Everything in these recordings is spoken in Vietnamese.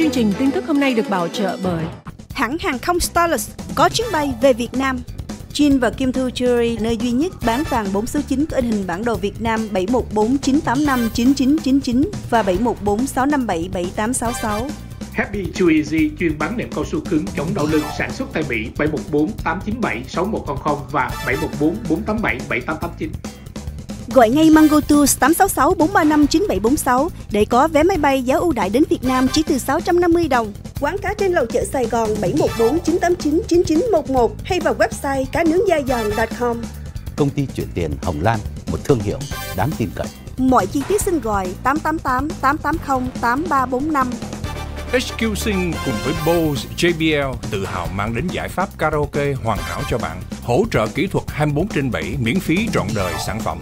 Chương trình tin tức hôm nay được bảo trợ bởi hãng hàng không Starless có chuyến bay về Việt Nam. Jin và Kim Thu Jewelry, nơi duy nhất bán vàng 4 số 9 có hình bản đồ Việt Nam 7149859999 và 7146577866. Happy Too Easy chuyên bán nệm cao su cứng chống đau lưng sản xuất tại Mỹ 714 897 6100 và 714 487 7889. Gọi ngay Mango Tours 866 435 9746 để có vé máy bay giá ưu đại đến Việt Nam chỉ từ 650 đồng. Quán cá trên lầu chợ Sài Gòn 714 989 9911 hay vào website cá nướng da giòn.com. Công ty chuyển tiền Hồng Lan, một thương hiệu đáng tin cậy. Mọi chi tiết xin gọi 888 880 8345. HQ Sing cùng với Bose JBL tự hào mang đến giải pháp karaoke hoàn hảo cho bạn, hỗ trợ kỹ thuật 24 trên 7 miễn phí trọn đời sản phẩm.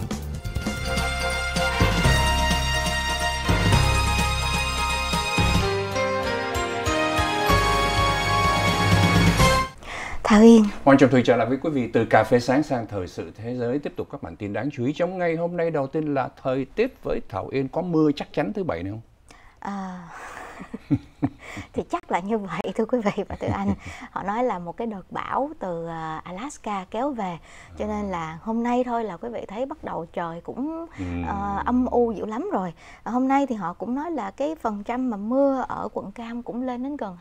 Thảo Yên. Hoàng Trọng Thùy trở lại với quý vị từ cà phê sáng sang thời sự thế giới tiếp tục các bản tin đáng chú ý trong ngày hôm nay đầu tiên là thời tiết với Thảo Yên có mưa chắc chắn thứ bảy này không? À... thì chắc là như vậy thưa quý vị và thưa anh họ nói là một cái đợt bão từ à, Alaska kéo về cho nên là hôm nay thôi là quý vị thấy bắt đầu trời cũng uh, âm u dữ lắm rồi hôm nay thì họ cũng nói là cái phần trăm mà mưa ở quận Cam cũng lên đến gần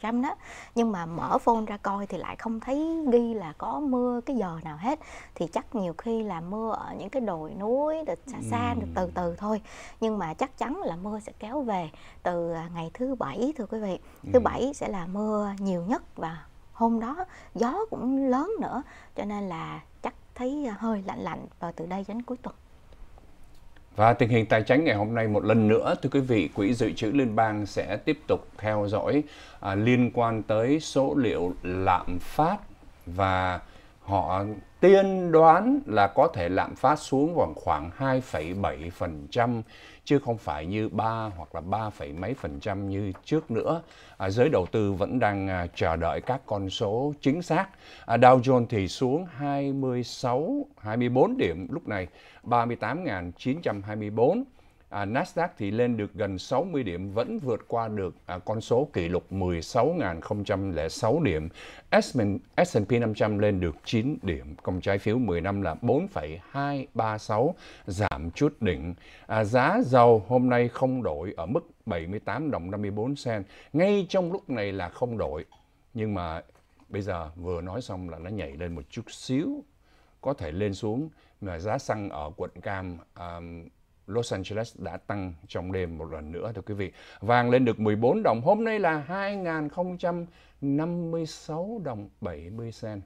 25% đó nhưng mà mở phone ra coi thì lại không thấy ghi là có mưa cái giờ nào hết thì chắc nhiều khi là mưa ở những cái đồi núi được xa xa được từ từ thôi nhưng mà chắc chắn là mưa sẽ kéo về từ à, ngày thứ bảy thưa quý vị thứ ừ. bảy sẽ là mưa nhiều nhất và hôm đó gió cũng lớn nữa cho nên là chắc thấy à, hơi lạnh lạnh và từ đây đến cuối tuần và tình hình tài chính ngày hôm nay một lần nữa thưa quý vị, Quỹ dự trữ Liên bang sẽ tiếp tục theo dõi à, liên quan tới số liệu lạm phát và họ tiên đoán là có thể lạm phát xuống còn khoảng 2,7% chứ không phải như 3 hoặc là 3, mấy phần trăm như trước nữa. À, giới đầu tư vẫn đang à, chờ đợi các con số chính xác. À, Dow Jones thì xuống 26 24 điểm lúc này 38.924 à, Nasdaq thì lên được gần 60 điểm vẫn vượt qua được à, con số kỷ lục 16.006 điểm. S&P 500 lên được 9 điểm, công trái phiếu 10 năm là 4,236 giảm chút đỉnh. À, giá dầu hôm nay không đổi ở mức 78 đồng 54 sen. Ngay trong lúc này là không đổi. Nhưng mà bây giờ vừa nói xong là nó nhảy lên một chút xíu có thể lên xuống mà giá xăng ở quận cam um, Los Angeles đã tăng trong đêm một lần nữa thưa quý vị. Vàng lên được 14 đồng, hôm nay là 2056 đồng 70 sen.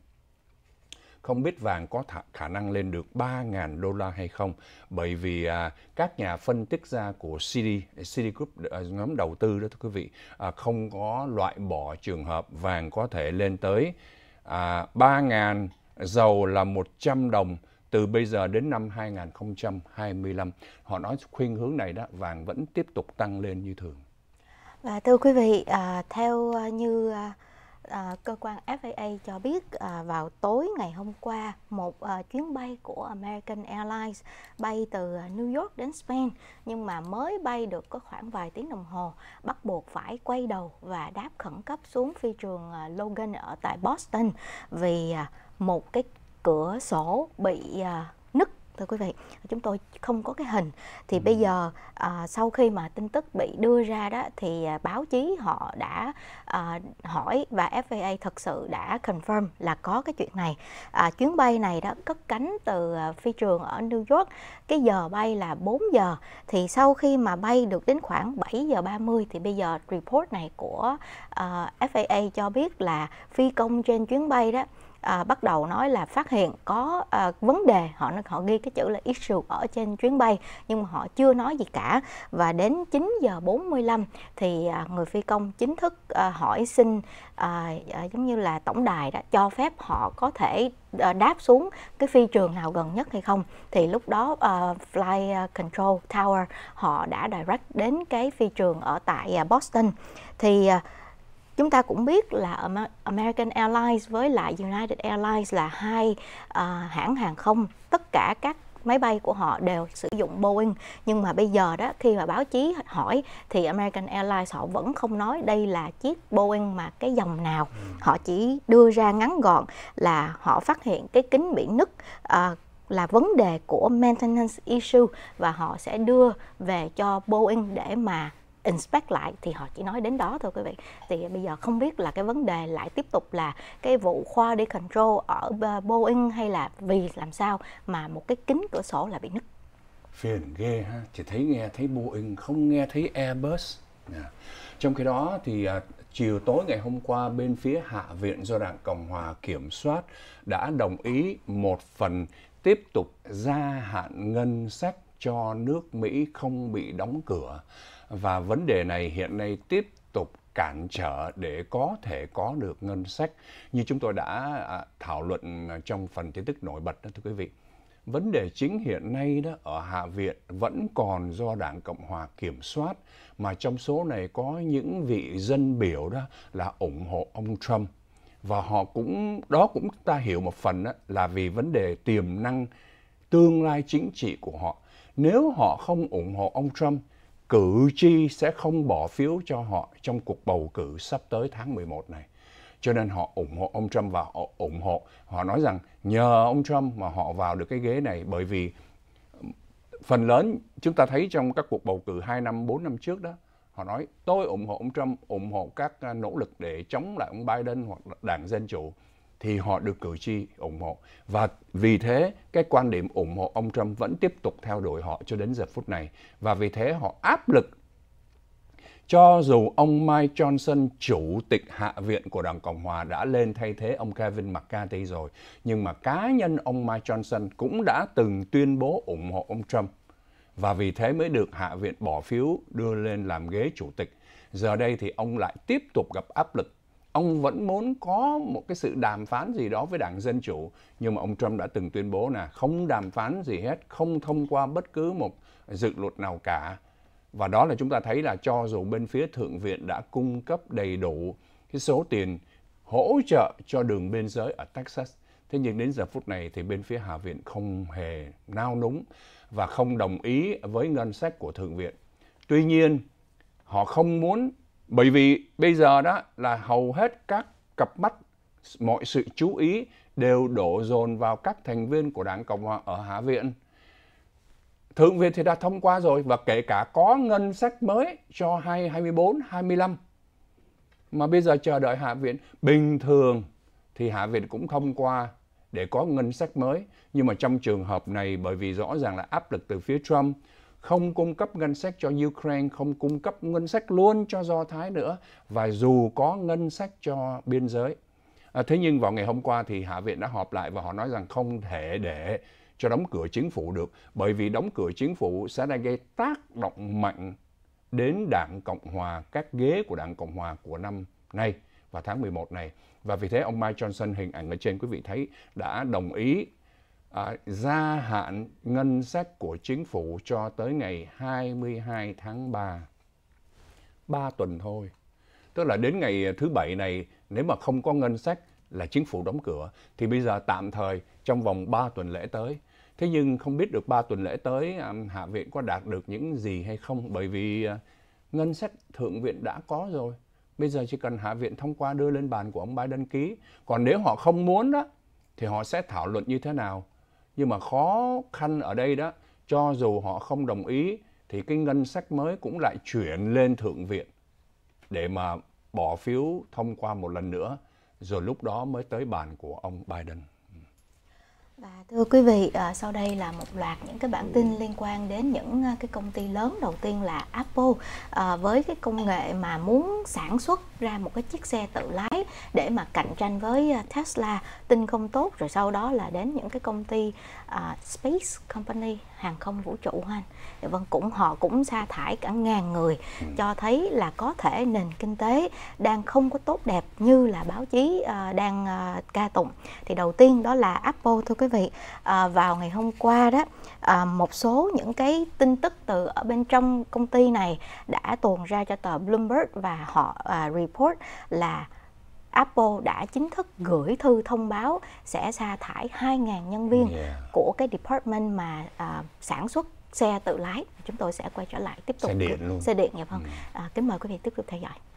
Không biết vàng có khả năng lên được 3.000 đô la hay không, bởi vì à, các nhà phân tích ra của Citi, Citi Group, à, nhóm đầu tư đó thưa quý vị, à, không có loại bỏ trường hợp vàng có thể lên tới à, 3.000, dầu là 100 đồng, từ bây giờ đến năm 2025. Họ nói khuyên hướng này đó vàng vẫn tiếp tục tăng lên như thường. Và thưa quý vị, à, theo à, như à, à, cơ quan FAA cho biết à, vào tối ngày hôm qua một à, chuyến bay của American Airlines bay từ New York đến Spain nhưng mà mới bay được có khoảng vài tiếng đồng hồ bắt buộc phải quay đầu và đáp khẩn cấp xuống phi trường à, Logan ở tại Boston vì à, một cái cửa sổ bị à, nứt thưa quý vị chúng tôi không có cái hình thì bây ừ. giờ à, sau khi mà tin tức bị đưa ra đó thì à, báo chí họ đã à, hỏi và FAA thật sự đã confirm là có cái chuyện này à, chuyến bay này đó cất cánh từ à, phi trường ở New York cái giờ bay là 4 giờ thì sau khi mà bay được đến khoảng 7 giờ 30 thì bây giờ report này của à, FAA cho biết là phi công trên chuyến bay đó à, bắt đầu nói là phát hiện có à, vấn đề họ họ ghi cái chữ là issue ở trên chuyến bay nhưng mà họ chưa nói gì cả và đến 9 giờ 45 thì à, người phi công chính thức à, hỏi xin à, à giống như là tổng đài đã cho phép họ có thể à, đáp xuống cái phi trường nào gần nhất hay không thì lúc đó uh, à, Fly Control Tower họ đã direct đến cái phi trường ở tại Boston thì uh, chúng ta cũng biết là American Airlines với lại United Airlines là hai à, hãng hàng không tất cả các máy bay của họ đều sử dụng Boeing nhưng mà bây giờ đó khi mà báo chí hỏi thì American Airlines họ vẫn không nói đây là chiếc Boeing mà cái dòng nào ừ. họ chỉ đưa ra ngắn gọn là họ phát hiện cái kính bị nứt à, là vấn đề của maintenance issue và họ sẽ đưa về cho Boeing để mà inspect lại thì họ chỉ nói đến đó thôi quý vị thì bây giờ không biết là cái vấn đề lại tiếp tục là cái vụ khoa đi control ở Boeing hay là vì làm sao mà một cái kính cửa sổ là bị nứt phiền ghê ha chỉ thấy nghe thấy Boeing không nghe thấy Airbus yeah. Dạ. trong khi đó thì à, chiều tối ngày hôm qua bên phía hạ viện do đảng cộng hòa kiểm soát đã đồng ý một phần tiếp tục gia hạn ngân sách cho nước Mỹ không bị đóng cửa và vấn đề này hiện nay tiếp tục cản trở để có thể có được ngân sách như chúng tôi đã à, thảo luận à, trong phần tin tức nổi bật đó thưa quý vị vấn đề chính hiện nay đó ở Hạ viện vẫn còn do Đảng Cộng hòa kiểm soát mà trong số này có những vị dân biểu đó là ủng hộ ông Trump và họ cũng đó cũng ta hiểu một phần đó, là vì vấn đề tiềm năng tương lai chính trị của họ nếu họ không ủng hộ ông Trump, cử tri sẽ không bỏ phiếu cho họ trong cuộc bầu cử sắp tới tháng 11 này. Cho nên họ ủng hộ ông Trump và họ ủng hộ, họ nói rằng nhờ ông Trump mà họ vào được cái ghế này bởi vì phần lớn chúng ta thấy trong các cuộc bầu cử 2 năm, 4 năm trước đó, họ nói tôi ủng hộ ông Trump, ủng hộ các nỗ lực để chống lại ông Biden hoặc đảng Dân Chủ thì họ được cử tri ủng hộ. Và vì thế, cái quan điểm ủng hộ ông Trump vẫn tiếp tục theo đuổi họ cho đến giờ phút này. Và vì thế họ áp lực cho dù ông Mike Johnson, chủ tịch Hạ viện của Đảng Cộng Hòa đã lên thay thế ông Kevin McCarthy rồi, nhưng mà cá nhân ông Mike Johnson cũng đã từng tuyên bố ủng hộ ông Trump. Và vì thế mới được Hạ viện bỏ phiếu đưa lên làm ghế chủ tịch. Giờ đây thì ông lại tiếp tục gặp áp lực ông vẫn muốn có một cái sự đàm phán gì đó với đảng Dân Chủ. Nhưng mà ông Trump đã từng tuyên bố là không đàm phán gì hết, không thông qua bất cứ một dự luật nào cả. Và đó là chúng ta thấy là cho dù bên phía Thượng viện đã cung cấp đầy đủ cái số tiền hỗ trợ cho đường biên giới ở Texas. Thế nhưng đến giờ phút này thì bên phía Hạ viện không hề nao núng và không đồng ý với ngân sách của Thượng viện. Tuy nhiên, họ không muốn bởi vì bây giờ đó là hầu hết các cặp mắt, mọi sự chú ý đều đổ dồn vào các thành viên của Đảng Cộng hòa ở Hạ viện. Thượng viện thì đã thông qua rồi và kể cả có ngân sách mới cho 2024, 25 mà bây giờ chờ đợi Hạ viện bình thường thì Hạ viện cũng thông qua để có ngân sách mới nhưng mà trong trường hợp này bởi vì rõ ràng là áp lực từ phía Trump không cung cấp ngân sách cho Ukraine, không cung cấp ngân sách luôn cho Do Thái nữa và dù có ngân sách cho biên giới. À, thế nhưng vào ngày hôm qua thì Hạ viện đã họp lại và họ nói rằng không thể để cho đóng cửa chính phủ được bởi vì đóng cửa chính phủ sẽ đang gây tác động mạnh đến Đảng Cộng Hòa, các ghế của Đảng Cộng Hòa của năm nay và tháng 11 này. Và vì thế ông Mike Johnson hình ảnh ở trên quý vị thấy đã đồng ý à, gia hạn ngân sách của chính phủ cho tới ngày 22 tháng 3. ba tuần thôi. Tức là đến ngày à, thứ bảy này nếu mà không có ngân sách là chính phủ đóng cửa thì bây giờ tạm thời trong vòng 3 tuần lễ tới. Thế nhưng không biết được 3 tuần lễ tới à, Hạ viện có đạt được những gì hay không bởi vì à, ngân sách thượng viện đã có rồi. Bây giờ chỉ cần Hạ viện thông qua đưa lên bàn của ông Biden ký. Còn nếu họ không muốn đó thì họ sẽ thảo luận như thế nào nhưng mà khó khăn ở đây đó cho dù họ không đồng ý thì cái ngân sách mới cũng lại chuyển lên thượng viện để mà bỏ phiếu thông qua một lần nữa rồi lúc đó mới tới bàn của ông Biden và thưa quý vị, ờ, sau đây là một loạt những cái bản tin liên quan đến những ờ, cái công ty lớn đầu tiên là Apple ờ, với cái công nghệ mà muốn sản xuất ra một cái chiếc xe tự lái để mà cạnh tranh với Tesla tin không tốt rồi sau đó là đến những cái công ty Space Company hàng không vũ trụ anh dạ vân cũng họ cũng sa thải cả ngàn người cho thấy là có thể nền kinh tế đang không có tốt đẹp như là báo chí đang ca tụng thì đầu tiên đó là Apple thưa quý quý vị à, vào ngày hôm qua đó à, một số những cái tin tức từ ở bên trong công ty này đã tuồn ra cho tờ Bloomberg và họ à, report là Apple đã chính thức gửi thư thông báo sẽ sa thải 2.000 nhân viên yeah. của cái department mà à, sản xuất xe tự lái. Chúng tôi sẽ quay trở lại tiếp tục xe điện luôn. Xe điện dạ vâng. Ừ. À, kính mời quý vị tiếp tục theo dõi.